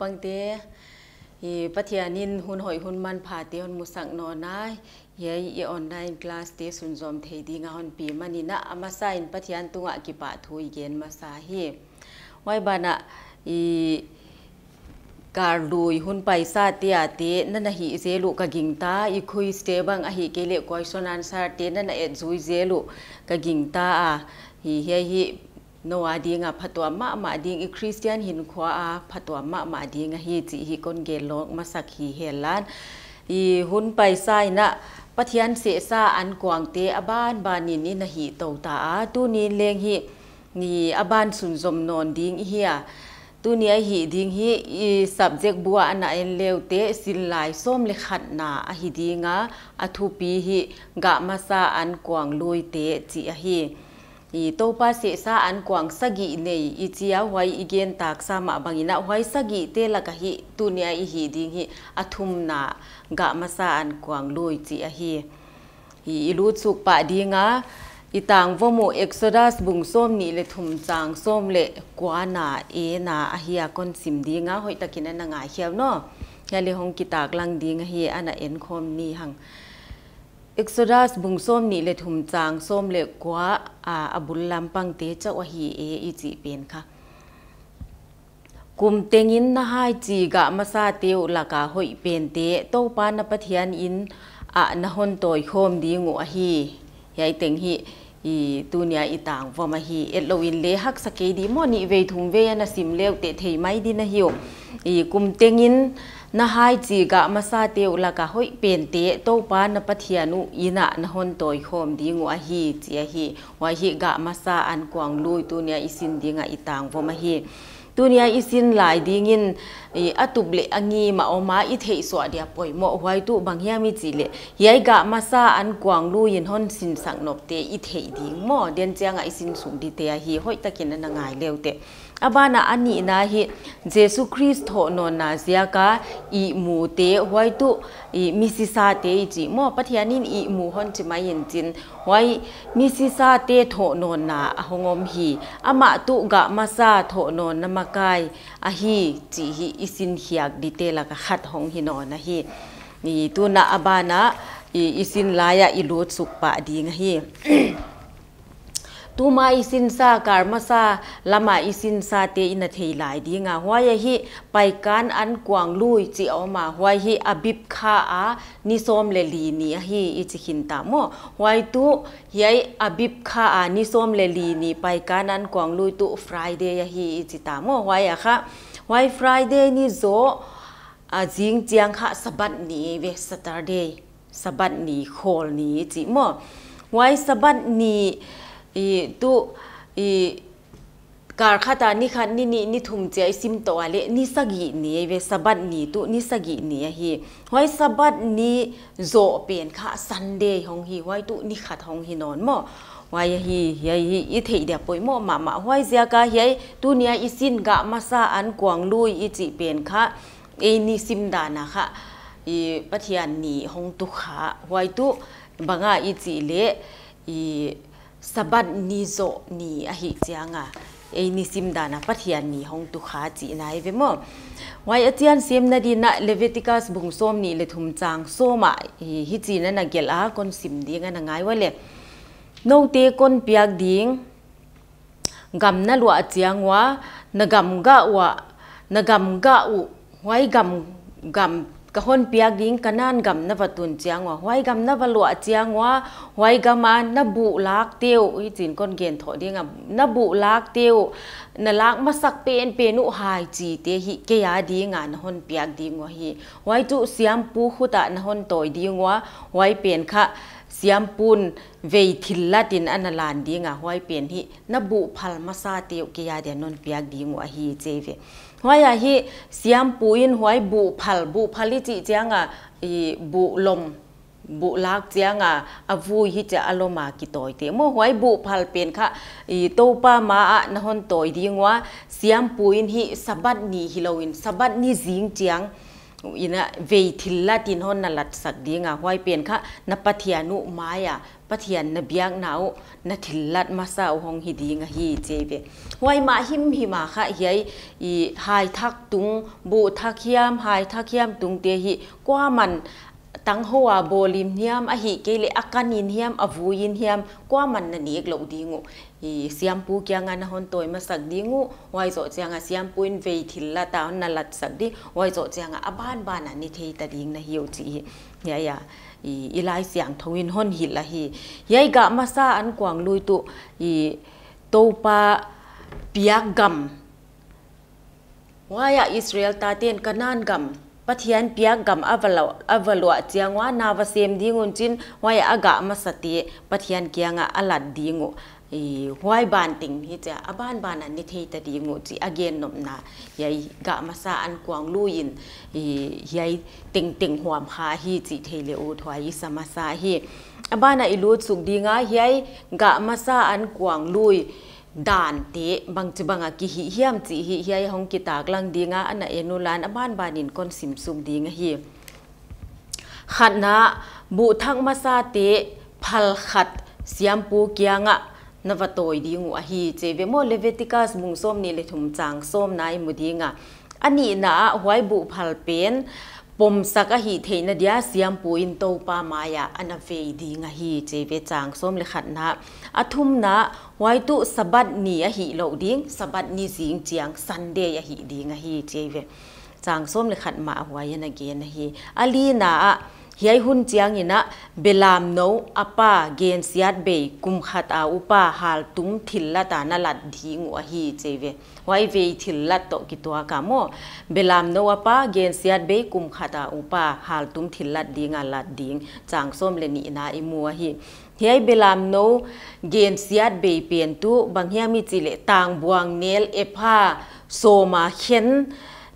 ปังเตอีปะเทียนินหุนหอยหุนมันผาเตฮนมุสังนอนาเยยอีออนไลน์คลาสเตสุนซอมเทดีงาฮอนปีมานีนะอะมาไซนปะเทียนตุงะกิปาทุยเกนมาสาเฮไว้บานะอีกายหุนไปซาเตียเตนนิเซลุกะกิงตาอีคุยสเตบังอิเกเลกอยซนันซาเตนนเอจุยเซลุนัวดีงะผัตัวมามาดีงอีคริสเตียนหินขวาอาผตัวมามาดีงะฮีจีฮีกนเกลลงมาสักฮีเฮลันอีหุ่นไปไซนะปะเทียนเสซาอันกวางเตอบ้านบานินนี่นะฮีเตาตาตูนีเลงฮีนี่อบ้านสุนจมนอนดิงเฮียตูนี้ฮีดิงฮีสับเจกบัวอันเอ็นเลวเตะสินลายส้มเลขัดนาอฮิดีงะอทุปีฮีกะมาซาอันกวางลุยเตะจีอฮีอีโตปาเสสาอันกวางสกิในอีจียวไวอีเกนตากสามาบางินะไวสกิเตละกะหิตุเนียอีหีดิงหิอัทุมนากะมาสาอันกวางลุยจีอาหีอีลูดสุกปะดีงาอีตางวโมเอกซอดัสบุงสมนีเลทุมจางสมเลกวานาเอนาอหยกนสิมดีงาหอยตะกินนางาเขียวนยาหงกิตากลังดีงาหอนเอนคมนีอ็กซ์โซดัสบุงส้มนี่เลทุมจางส้มเลกว่าอาอบุลลมปังเตจาวะฮีเออีจีเป็นค่ะกุมเตงินนะไฮจีกะมาซาเตียวลากาหอยเป็นเตโตปานปะเทียนอินอะนะฮนตอยโฮมดีงัวฮีใหญ่เต็งฮีอีตูเนียอีต่างวมาฮีเอ็ดโลวินเลฮักสเกดีมอนิเวทุมเวยนะซิมเลวเตเทไม่ดีนะฮิวอีกุมเตงิน na hai chi ga masa teu la ka hoi pen te to pa na pathianu ina na hon toy khom di ngo a hi chi a hi wa hi ga masa an kwang lui tu nia isin dinga itang vo ma hi tu nia isin lai dingin e atup le angi ma o ma i thei so dia poi mo hwai tu bang ya mi chi le yai ga masa an kwang lui in hon sin sang nop te i thei ding mo den changa isin sum di te a hi hoi takin na ngai leute อาบานาอันนี้นะฮิเจซูคริสต์โนนาเซียกาอีมูเตไวตุอีมิซิซาเตจิมอปะเทียนินอีมูฮอนจิมายินจินไวมิซิซาเตโทโนนาหงอมฮีอามาตุกะมาซาโทโนนมากายอะฮีจิฮิอิสินฮิยากดิเตลกะขัตูมาอิสินซาการมาซาละมาอิสินซาเตอินาเทหลายดีงาหัวยฮิไปการอันกวางลุยจีเอามาหายฮิอบิบคาอานิสอมเลลีนีฮิอิจิหินตามอหัวตุยัยอบิบคาอานิสอมเลลีนีไปการอันกวางลุยตุฟรายเดย์ฮิอิจิตามอหัวยะค่ะหัวฟรายเดย์นี่โซอาจิงเจียงค่ะสบัดนี้เวสตาร์เดย์สบัดนี้โคลนี้จิมอหายสบัดนี้อีตุอีการขัดนี่ค่ะนี่นี่นี่ทุ่มใจียซิมตัวเละนี่สกีนี่เวสบัดนี่ตุนี่สกีนี่ฮีไว้สบัดนี่โจเปลี่ยนค่ะซันเดย์ของฮีไว้ตุนี่ขัดของฮีนอนมั่ววายฮีเฮียฮีอีเทีเดียปอยมอมามาห้อยเสียกาเฮียตุเนียอีสินกะมาซาอันกวางลุยอีจีเปลี่ยนค่ะเอนิ่ซิมดานะค่ะอีปัทยานีหงตุขาวว้ตุบังอาอีจีเละอี sabat ni zo ni a hi chianga e ni sim dana pathian ni hong tu kha chi nai e ve mo wai atian sim na di na leviticus bung som ni le thum chang soma hi e hi chi na na gel a kon sim dinga na ngai wale no te kon piak ding gam na lua chiang wa na gam ga wa na gam ga u wai gam gam กะอนเปียกดิ้งกันนันกำนับตุนเจียงวะาไว้กำนับลวเจียงวะาไว้กำมานับบุลักเตียวอีจีนก้นเกณฑ์ถอดิ้ง่ะนับบุลักเตียวนัลักมาสักเป็นเป็นุหายจีเตหิเกียดีงานฮอนเปียกดิ้งว่าฮีไว้จุเสียมปูขุตะนฮอนต่อยดิ้งว่าไว้เปลี่ยนค่ะเสียมปูนเวทิลลาตินอันลานดีงาห้อยเปลี่ยนฮินับบุพัลมาซาเตียวเกียเดียนนเปียกดิ้งว่าฮีเจเวหัวย่าฮีเสียมปูอินหวยบุพัลบุพัลิจิเจียงอ่ะบุลมบุลักเจียงอ่ะอวูฮิจะอารมณ์กิตอยเตมหัวยบุพัลเป็นค่ะอีโตปามาอ่ะนหอนตอยดีงว่าเสียมปูอินฮีสบัดนีฮิโลวิน สบัดนีจิงเจียง ina vei thilla tin hon na lat sak dinga hoi pen kha na pathianu maya pathian na biak nau na thillat masa hong hi dinga hi chebe hoi ma him hi ma kha hiai i hai thak tung bu thak hiam hai thak hiam tung te hi kwa man tăng hoa bồ lim hiam a hi kê lệ akan in hiam a vu in hiam qua man na niek lo di ngu i siam pu kya nga na hon toy ma sak di ngu wai zo chang a siam pu in vei thil la ta na lat sak di wai zo chang a ban ban na ni thei ta ding na hiu chi ya ya i ilai siang thoin hon hi la hi yai ga ma sa an kwang lui tu i topa piak gam waya israel ta ten kanan gam pathian pia gam avalo avalo chiangwa na va sem dingun chin wai aga ma sati pathian kianga ala dingu e wai ban ting hi cha aban ban an ni thei ta dingu chi again nom na yai ga ma sa an kwang lu in e yai ting ting huam ha hi chi thei le u thwai samasa hi abana ilu chuk dinga hiai ga ma sa an kwang lui dan te bang chu banga à, ki hi hiam chi hi hi hong ki tak lang dinga ana enu lan aban banin kon sim sum dinga hi khatna bu thang ma sa te phal khat siam pu kianga navatoi dingu a à hi cheve mo leviticus mung som ni le thum chang som nai mudinga ani na huai bu phal pen ปมสักหิเทนเดียเสยามปูอินโตปามายาอนาเวดีงหิเจเวจางส้มเลขัดนะอาทุมนะ ไว้ตุสบัดนีอหิเหลาดิ้งสบัดนีสิงเจียงซันเดียอหิดีงหิเจเวจางส้มเลขัดมาไว้ยันเกนหีอลีนา hiai hun chiang ina belam no apa gen siat be kum khat a upa hal tum thil la ta na lat ding wa hi cheve wai ve thil la to ki to ka mo belam no apa gen siat be kum khat a upa hal tum thil la dinga lat ding chang som le ni na i mu hi hiai belam no gen siat be pen tu bang hi mi chi le tang buang nel e pha so ma khen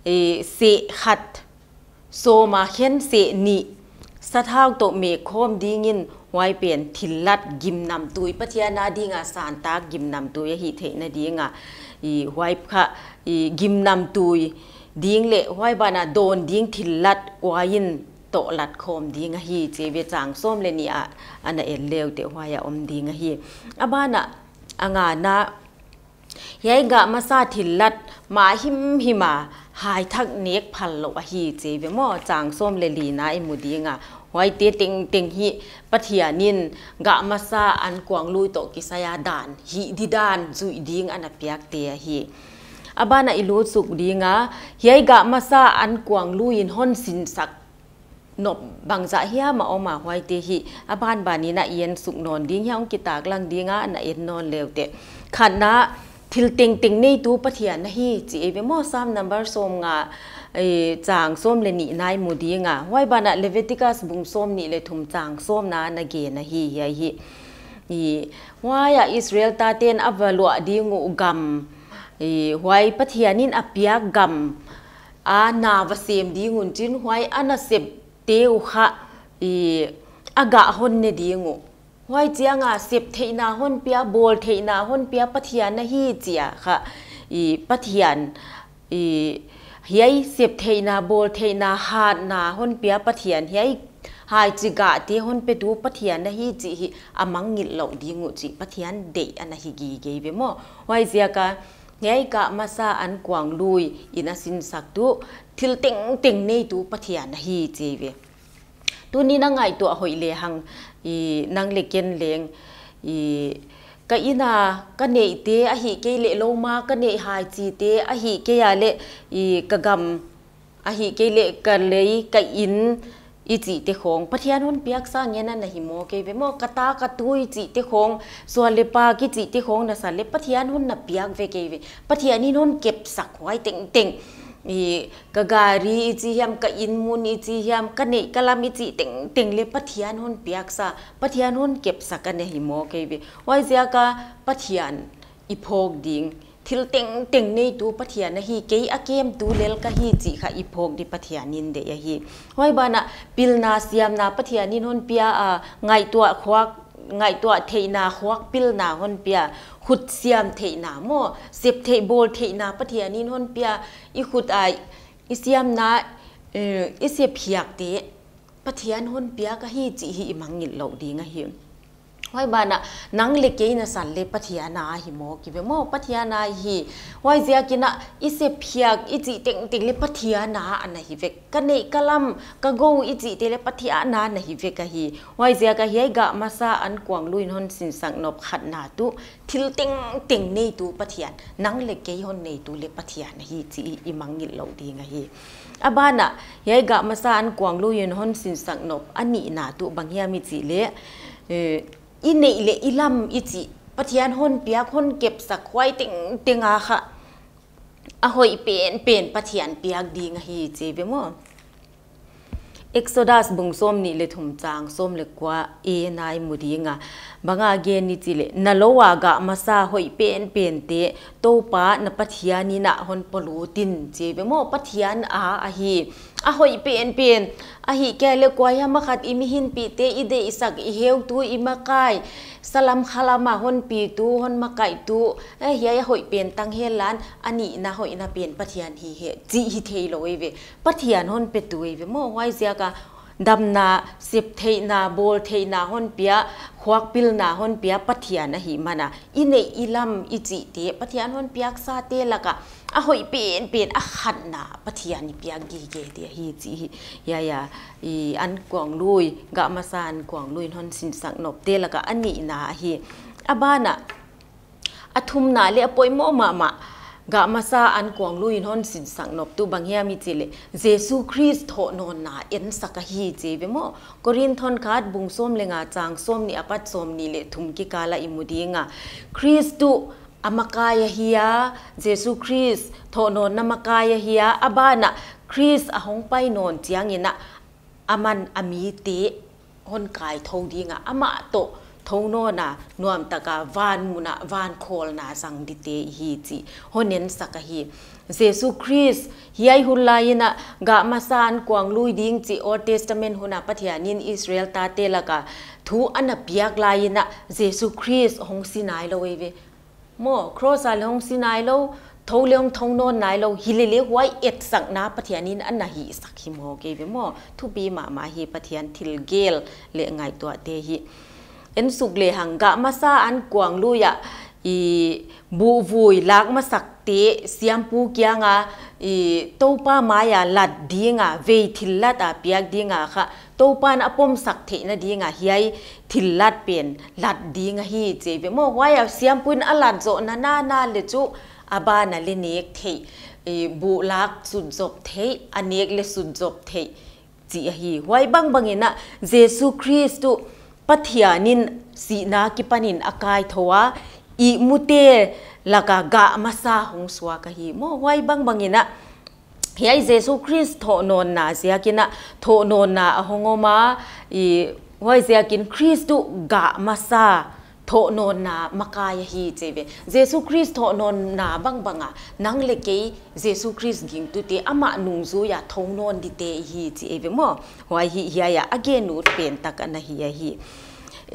e se khat so ma khen se ni สะท้าวตกเมฆโคมดีงินไว้เปลี่ยนทิลัดกิมนำตุยปัจจัยนาดีงาสานตากกิมนำตุยหิเทนาดีงาอีไว้ค่ะอีกิมนำตุยดีงเละไว้บานาโดนดีงทิลัดวายินโตลัดคมดีงหีเจเวจางส้มเลนี่อ่ะอันนั็นเลวเตวายอมดีงหีอาบ้านะอางานะยายกะมาซาทิลัดมาหิมหิมาหายทักเนกพันโลหีเจเวมอจางส้มเลลีนะไอมุดีงะไว้เตเต็งเต็งฮีปะทียนินกะมาซาอันกวางลุยตกิสยาดานฮีดิดานจุยดิงอันอภิยกเตียฮิอาบ้านอิลูสุกดีงะเฮียกะมาซาอันกวางลุยินฮอนสินสักนบบางจะเฮียมาออกมาไว้เตหีอาบ้านบานี้นะเอียนสุกนอนดิ้งเฮียองกิตากลังดีงะอันเอ็นนอนเลวเตะขันนะทิลติงติงนี่ตูปะทียนนะฮีจีเอเวโมซามนัมเบอร์โซมงะจางส้มเลนีนายมูดีงาไว้บานะเลเวติกัสบุงส้มนี่เลยทุมจางส้มนานาเกนะฮีเฮียฮีว่าอย่าอิสราเอลตาเตนอับวลัวดีงูกัมไว้ปะเทยานินอภิยกัมอานาวเสียมดีงุนจินไว้อานาเสบเตวขะอีอากาฮอนเนดีงูไว้เจียงาเสบเทนาหฮ่นเปียบอลเทนาหฮ่นเปียปัทยานะฮีเจียค่ะอีปัทยานอีเฮียเสียบเทนาโบลเทนาหาดนาหนเปียปะเทียนเฮียหายจิกะที่หนไปดูปะเทียนนะฮีจิฮีอามังงิดเหล่าดีงูจิปะเทียนเดอันนะฮีกีเกยเวมอไว้เสียกันเฮียกะมาซาอันกวางลุยอินาสินสักตุทิลเต็งเต็งในดูปะเทียนนะฮีจีเวตัวนี้นั่งไงตัวหอยเลหังอีนางเล็กเกนเลงอี ka ina ka nei te a hi ke le lo ma ka nei hai chi te a hi ke ya le i ka gam a hi ke le ka le ka in i chi te khong pathian hon piak sa nge na nahi mo ke ve mo kata ka tui chi te khong so le pa ki chi te khong na sa le pathian hon na piak ve ke ve pathian in hon kep sak hoi teng teng i kagari ichi yam ka inmun ichi yam ka nei kalam ichi teng teng le pathian hon piak sa pathian hon kep sa ka ne himo ke bi wai zia ka pathian i phok ding thil teng teng nei tu pathian na hi ke a kem tu lel ka hi chi kha i phok di pathian in de ya hi wai bana pilna siam na pathian in hon pia a ngai tua khwak ไงตัวเทนาฮวกปิลนางอนเปียขุดเซียมเทนาโมเสีบเทโบลเทนาปะเทียนี่นอนเปียอีขุดไออีเซียมนะเอออีเสียเพียกเตปะเทียนฮอนเปียก็ฮีจีฮีมังงิดเหล่าดีงะเฮียงห้อยบานะนังลิเกินะสันเลปฏิยานาหิมอกิเวมอปฏิยานาหิห้อยเสียกินะอิเสเพียกอิจิเตงติงเลปฏิยานาอะนะหิเวกะเนกะลัมกะโกอิจิเตเลปฏิยนานะหิเวกะหิห้อยเสียกะกะมาซาอันกวงลุยนฮนสินสังนบขัดนาตุทิลติงติงเนตุปยนนังเลเกยฮนเนตุเลปยหิจอิมังงิลดีงะหิอบานะยกะมาซาอันกวงลุยนฮนสินสังนบอนีนอีเนเลอีลำอีจีปะเทียนหนเปียกหนเก็บสักไว้ติงติงอาค่ะอะหอยเป็นเป็นปะเทียนเปียกดีงฮีจีเบมอเอ็กโซดัสบุงส้มนี่เลยถุมจางส้มเลยกว่าเอนายมุดีงะบางอาเกนนี่จีเลยนโลวากะมาซาหอยเป็นเป็นเตะโตปะนปะเทียนนี่นะหนปลูตินจีเบมอปะเทียนอาอะฮีอะหอยเปลี่ยนเปลี่ยนอะหิแกเล็กว่ายามาขัดอิมิหินปีเตอีเดอิสักอิเฮวตูอิมากายสลัมขลามาฮอนปีตูฮอนมากายตูเอ้เฮียหอยเปลี่ยนตั้งเฮลันอันนี้นะหอยนาเปลี่ยนปะเทียนฮีเฮจีฮิเทโลเอเวปะเทียนฮอนเปตุเอเวมอไว้เสียกะดำนาสิบเทนาบบลเทนาฮอนเปียควักปิลนาฮอนเปียปะเทียนนะฮีมานะอินเนอิลัมอิจิเตปะเทียนฮอนเปียกซาเตละกะอะหอยเปิ่นเปิ่นอะขันนาปะเทียนเปียกกีเกเตียฮีจีอย่าอย่าอีอันกวงลุยกะมาซานกวงลุยฮอนสินสักนบเตละกะอันนี่นาฮีอะบานะอะทุมนาเลอปอยโมมามากะมาซาอันกวงลุยฮอนสินสักนบตุบังเฮียมิจิเลเยซูคริสต์โนนาเอ็นสักฮีจเรินทอนคาดบุงซอมเลงาจางซอมนี่อปัดซอมนี่เลทุมกิกาลอัมมกายะเฮียเจซูคริสโทนนมกายเฮียอบานะคริสอหงไปนอนจียงินะอมันอมีติฮนกายทงดีงะอมາะตุထုံနောနာနွမ်တကဝမ်ນူနာນမ်ခေါလနာစံဒီတေဟီချီဟိုနင်စကဟီဇေဆုခရစ်ဟိယိုင်ဟူလိုင်းနာဂါမ်ကွမ်င်းို်မာပငို်းနာဇေဆရစုံစมอครอสาลงสินายโลทเลงทงนนนายโลฮิเลเลไว้เอ็ดสักนาปะเทียนินอันนาฮีสักฮิมโฮเกบมอทุบีมามาฮีปะเทียนทิลเกลเลไงตัวเตฮีเอ็นสุกเลหังกะมาซาอันกวางลุยะอีบูวุยลักมาสักเตเสียมปูเกียงอะอีโตป้ามายาลัดดีงอ่ะเวทิลลัดอ่ะเปียกดีงอ่ะค่ะตัวปานอปมสักเทนดีงาเฮียทิลลัดเปลี่ยนลัดดีงาฮีเจเปโมว่าเอาเสียมปุนอลัดโจนานานาเลจุอาบานาเลเนกเทบุลักสุดจบเทอเนกเลสุดจบเทจีฮีไว้บังบังเงนะเจสุคริสตุปัทยานินสีนากิปนินอากายทวาอีมุเตลกากะมาซาหงสวากะฮีโมไว้บังบังเงนะ yai Jesus christ tho non na sia kina tho non na ahongoma i wai sia kin christ du ga masa tho non na makaya hi cheve Jesus christ tho non na bang banga nang le ke Jesus christ ging tu te ama nung zu ya thong non di te hi chi eve mo wai hi hi ya again nu pen tak na hi hi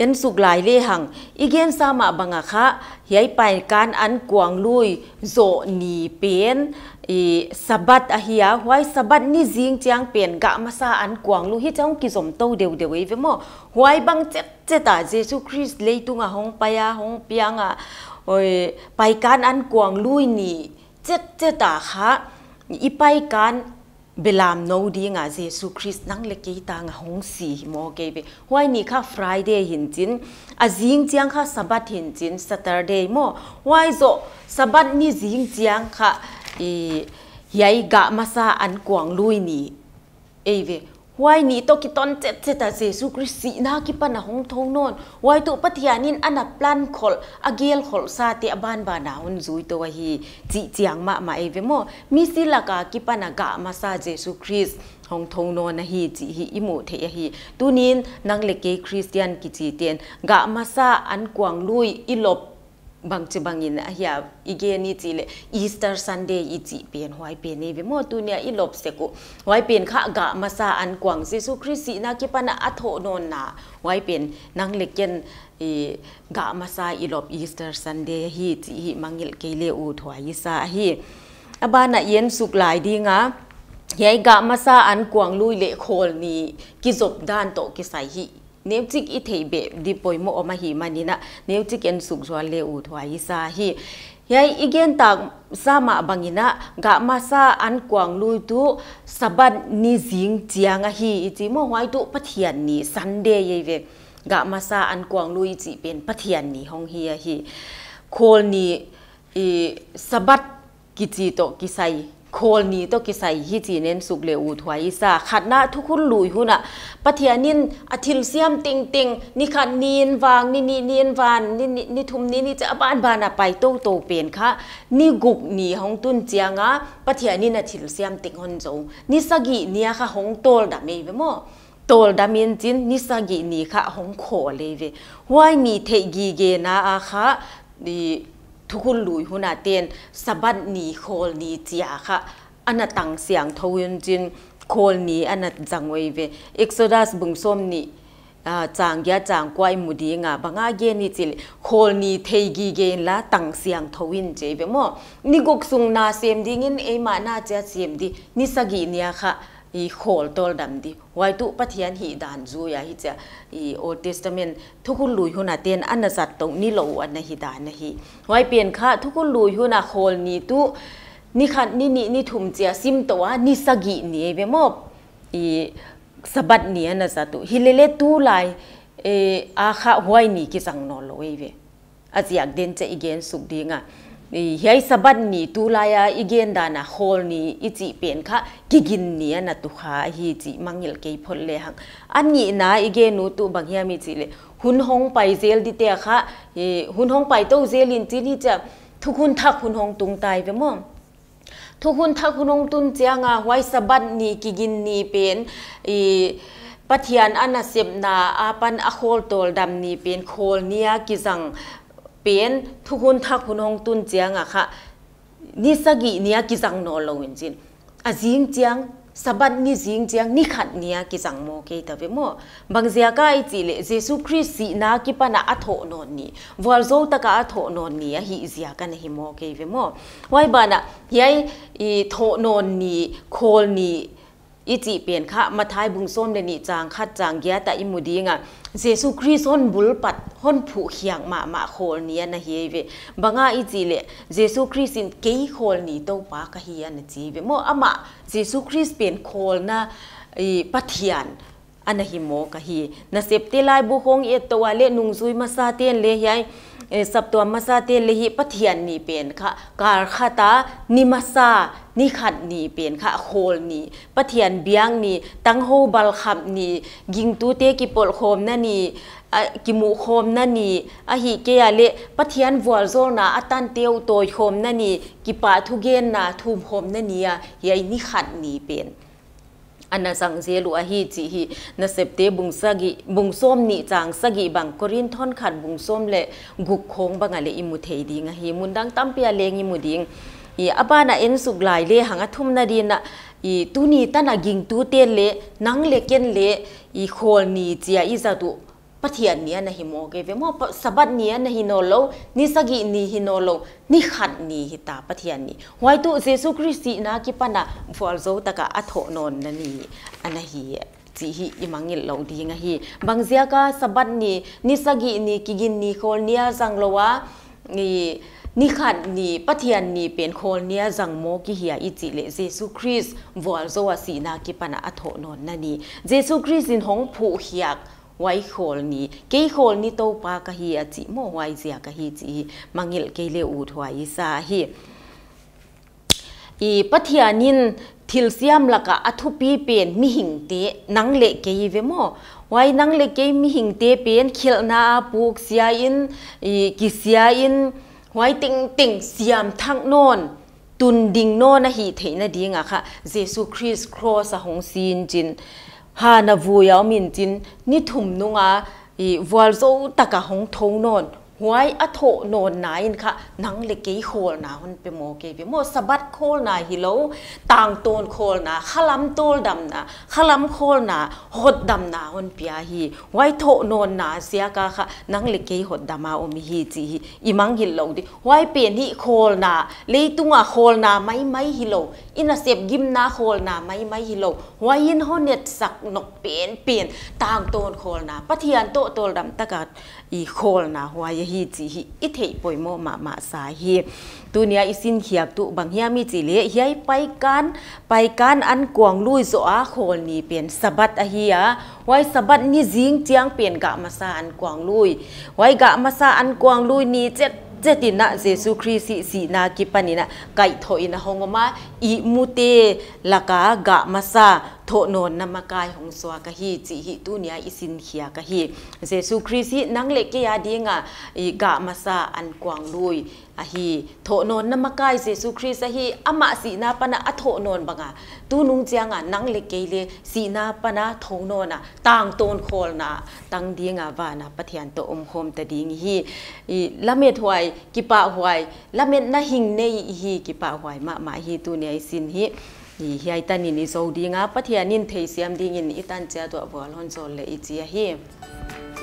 en suk lai le hang igen sama banga kha hiai pai kan an kuang lui zo ni pen sabat ahia why sabat ni jing chang pen ga masa an kwang lu hi chang ki som to deu deu ve mo why bang chet cheta jesu christ le tu nga hong paya hong pianga oi pai kan an kwang lui ni chet cheta kha i pai kan belam no di nga jesu christ nang le ke ta nga hong si mo ke be why ni kha friday hin chin a jing chang kha sabat hin chin saturday mo why zo sabat ni jing chang kha e ai ga masa an kuang lui ni eve wai ni to ki ton chet chet ta à jesu christi na ki pa na hong thong non wai to pathianin ana à plan khol agel à khol sa te aban ba na un zui to wa hi chi chiang ma ma eve mo mi si la ka ki pa na ga masa jesu christ hong thong no na hi chi hi imu the ya hi tunin nang le ke christian ki chi ten ga masa an kuang lui ilop bang chi bangin ahia ige ni chi le easter sunday i chi pen hoi pen ne ve mo tu nia i lop se ko hoi pen kha ga masa an kwang jesu christi na ki pana atho non na hoi pen nang leken i ga masa i lop easter sunday hi chi hi mangil ke le u thwa i sa hi abana yen suk lai dinga yai ga masa an kwang lui le khol ni ki zop dan to ki sai hi เนี่ยจิกอีเทเบดีปอยโมอมาหิมานี่นะเนี่ยจิกเอ็นสุกจวนเลวถวายซาฮียายอีเกนตากสามาบังอินะกะมาซาอันกวางลุยตุสบัดนิจิงเจียงอะฮีอีโมไว้ตุปะเทียนนี่ซันเดย์ยเยเวกะมาซาอันกวางลุยจีเป็นปะเทียนนี่ฮองเฮียฮีโคลนี่อีสบัดกิจิโตกิไซโคลนี้ตองกิใส่ฮิจีเน้น สุกเลอูถวายสาขัดหน้าทุกคนลุยหุนอ่ะปะเทียนินอธิลเซียมติงติงนี่ขัดนีนวางนี่นี่นีนวานนี่นี่นี่ทุมนี่นี่จะบ้านบ้านอ่ะไปโตโตเปลี่ยนค่ะนี่กุกนี่ห้องตุนเจียงอ่ะปะเทียนินอธิลเซียมติงฮอนโจนี่สกีเนี่ยค่ะห้องโตลดับไม่เวมอตลดามินจิน นิสกินีค่ะของขอเลยเว้ยว่ามีเทกีเกนาอาค่ะดี thukul lui huna ten sabat ni khol ni tia kha ana tang siang thoyun jin khol ni ana jangwei ve exodus bungsom ni changya changkwai mudi nga banga ge ni chil khol ni theigi mo ni gok sung na sem ding in e ma na ni sagi nia kha i khol tol dam di wai tu pathian hi dan zu ya hi cha i old testament thukul lui huna ten anna zat tong ni lo an hi dan na hi wai pen kha thukul lui huna khol ni tu ni khan ni ni ni thum chia sim to wa ni sagi ni be mo i sabat ni an za tu hi le le tu lai e a kha wai ni ki sang no lo we ve a chiak den che igen suk dinga yai sabat ni tulaya igenda na hol ni ichi pen kha gigin ni na tu kha hi chi mangil ke phol le hang ani na ige nu tu bang ya mi chi le hun hong pai zel di te kha e hun hong pai to zel in chi ni cha thukun tha khun hong tung tai be mo thukun tha khun hong tun chianga wai sabat ni gigin pen e pathian anasep na apan akhol tol dam pen khol nia เป็นทุกคนทักคุณองตุนเจียงอะค่ะนี่สักเนียกิจังนอลวินจินอาจิงเจียงสบัดนี่จิงเจียงนี่ขัดเนียกิจังโมเกตเวมอบางเสียก็ไอจีเลเจสุคริสสีนากิปนาอัฐนนนี่วอลโซตะกาอัฐนนนี่ฮิเสียกันฮิโมเกเวมอไว้บานะยัยอีโทนนนี่โคลนี่อิจิเปลี่ยนค่ะมาท้ายบุงส้มเลยนี่จางคัดจางแย่แต่อิมูดีงะเจสุคริสฮนบุลปัดฮ้นผูเขียงมามาโคลนี้นะเฮเวบางอาอิจิเลเจสุคริสินเกียโคลนี่ตัวปากเฮียนจีเวโมอามาเจสุคริสเปลี่ยนโคลนะอีปัทยานอันนะ้โมกเฮีนะเซปเตลายบุคงเอตัวเลนุงซุยมาซาเตียนเลยยัยสับตัวมาซาเตลิฮิปเทียนนี่เป็นค่ะการคาตานิมาซานิขัดนี่เป็นค่ะโคลนี่ปเทียนเบียงนี่ตั้งโฮบัลขับนี่ยิงตูเตกิปลโคมนั่นนี่กิมุโคมนั่นนี่อฮิเกียเลปเทียนวัวโซนาอตันเตียวโตยโคมนั่นนี่กิปาทุเกนนาทูมโคมนั่นนี่ยายนิขัดนี่เป็นอันนั้นสังเสียล่วฮีจีฮีนั่นเสพเตบุงสกิบุงส้มนี่จางสกิบังกรินท่อนขัดบุงส้มเละกุกคงบังอะไรอิมุเทดิงฮีมุนดังตั้มเปียเลงอิมุดิงอีอาบ้าน่ะเอ็นสุกหลายเล่หังอทุ่มนาดีน่ะอีตุนีตั้งนักยิงตูเตียนเละนังเล็กเกนเละอีโคลนีเจียอีซาตุปะเทีนี้นะฮิโมเกเวมอสบัดนี้นะฮิโนโลนิสกินีฮิโนโลนิขัดนีฮิตาปะเทีนี้ไว้ตัวเจซูคริสต์นะกิปนะฟัลโซตะกะอัฐโนนนันนี่อันนะฮีจีฮิมังเงิลลอดีงะฮีบางเสียก็สบัดนี้นิสกินีกิกินนีโคลเนียสังโลวะนี่นิขัดนี่ปะเทีนี้เป็นโคลเนียจังโมกิเฮียอิจิเลเจซูคริสฟ์วอลโซวาสีนากิปนะอัฐโนนนันนี่เจซูคริสตินหงผูเฮียก wai khol ni ke khol ni to pa ka hi a chi mo wai zia ka hi chi mangil ke le u thwa i sa hi i pathianin thil siam laka athu pi pen mi hing te nang le ke ve mo wai nang le ke mi hing te pen khil na puk sia in i ki sia in wai ting ting siam thang non tun ding no na hi theina dinga kha jesu christ cross a hong sin jin 哈那富饶民镇，你同侬啊，伊话做大家红土喏。หวยอโถโนนนายค่ะนังเล็กกี่โคลนะคนเปโมเกเปโมสบัดโคลนะฮิโลต่างตันโคลนะขลัมตูลดำนะขลัมโคลนะหดดำนะคนเปียฮีไว้โถโนนนาเสียกะค่ะนังเล็กกี่หดดำมาอมฮีจีฮีอีมังฮิโลดิไว้เปลี่ยนฮีโคลนะเลยตุงอะโคลนะไม่ไม่ฮิโลอินาเสียบยิมนาโคลนะไม่ไม่ฮิโลไว้ยินหอเน็ตสักนกเปลี่ยนเปลี่ยนต่างตันโคลนะปะเทียนโตโตดำตะกัดอีโคลนะไว้ hi chi hi i thei poi mo ma ma sa hi tunia isin hiak tu bang hi mi chi le hiai pai kan pai kan an kuang lui zo a khol ni pen sabat a hi a wai sabat ni jing chiang pen ga ma sa an kuang lui wai ga ma sa an kuang lui ni chet จะตินะเยซูคริสต์สีนากิปันินะไก่ถอยนะฮงมาอีมุเตลักากะมาซาโทนนนามกายของสวกะฮีจิฮิตุเนียอิสินเฮียกะฮีเยซูคริสต์นังเล็กยาดีงะอีกะมาซาอันกวางลุย ahi tho non na makai jesu christ ahi ama si na pana atho non banga tu nung chianga nang le ke le si na pana tho no na tang ton khol na tang dinga wa na pathian to om hom ta ding hi lamet huai kipa huai lamet na hing nei hi kipa huai ma ma hi tu ne sin hi ฮีเฮียตันนี่โซดีงาปะเทียนินเทเซียมดีงินอีตันเจ้าตัวบอลฮอนโซเลอีเจียฮี